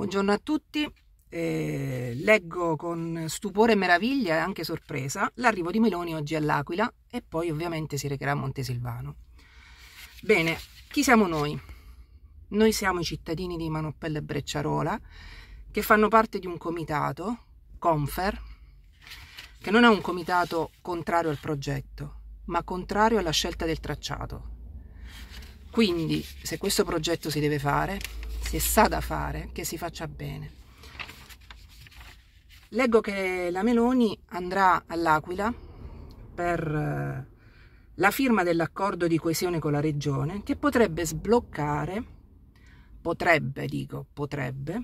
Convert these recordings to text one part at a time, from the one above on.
Buongiorno a tutti. Eh, leggo con stupore, meraviglia e anche sorpresa l'arrivo di Meloni oggi all'Aquila e poi ovviamente si recherà a Montesilvano. Bene, chi siamo noi? Noi siamo i cittadini di Manopelle e Brecciarola che fanno parte di un comitato, Confer, che non è un comitato contrario al progetto, ma contrario alla scelta del tracciato. Quindi, se questo progetto si deve fare, se sa da fare, che si faccia bene. Leggo che la Meloni andrà all'Aquila per eh, la firma dell'accordo di coesione con la regione che potrebbe sbloccare, potrebbe dico, potrebbe,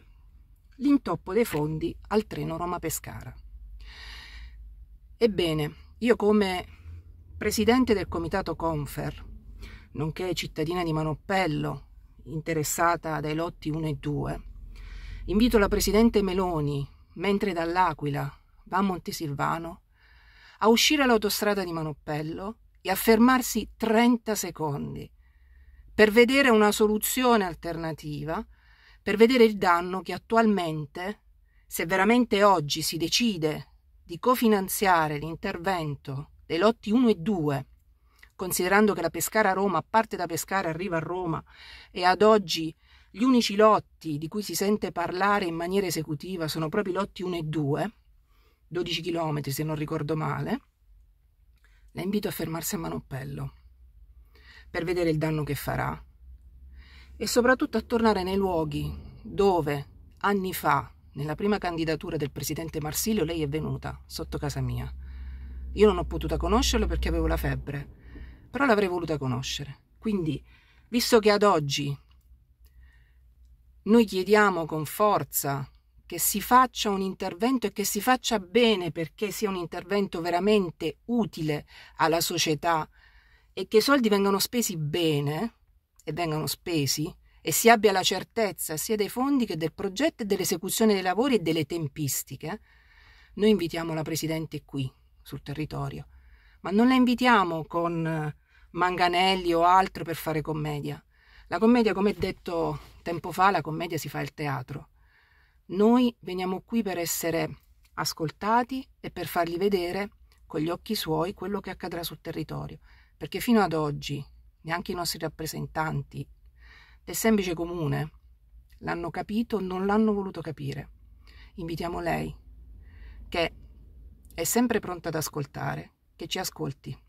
l'intoppo dei fondi al treno Roma-Pescara. Ebbene, io come presidente del comitato Confer, nonché cittadina di Manoppello, interessata dai lotti 1 e 2. Invito la Presidente Meloni, mentre dall'Aquila va a Montesilvano, a uscire all'autostrada di Manoppello e a fermarsi 30 secondi per vedere una soluzione alternativa, per vedere il danno che attualmente, se veramente oggi si decide di cofinanziare l'intervento dei lotti 1 e 2 considerando che la Pescara Roma, a parte da Pescara, arriva a Roma e ad oggi gli unici lotti di cui si sente parlare in maniera esecutiva sono proprio i lotti 1 e 2, 12 km se non ricordo male, la invito a fermarsi a Manoppello per vedere il danno che farà e soprattutto a tornare nei luoghi dove anni fa, nella prima candidatura del presidente Marsilio, lei è venuta sotto casa mia. Io non ho potuto conoscerlo perché avevo la febbre, però l'avrei voluta conoscere. Quindi, visto che ad oggi noi chiediamo con forza che si faccia un intervento e che si faccia bene perché sia un intervento veramente utile alla società e che i soldi vengano spesi bene e vengano spesi e si abbia la certezza sia dei fondi che del progetto e dell'esecuzione dei lavori e delle tempistiche, noi invitiamo la Presidente qui, sul territorio, ma non la invitiamo con manganelli o altro per fare commedia. La commedia, come detto tempo fa, la commedia si fa il teatro. Noi veniamo qui per essere ascoltati e per fargli vedere con gli occhi suoi quello che accadrà sul territorio, perché fino ad oggi neanche i nostri rappresentanti del semplice comune l'hanno capito o non l'hanno voluto capire. Invitiamo lei, che è sempre pronta ad ascoltare, che ci ascolti.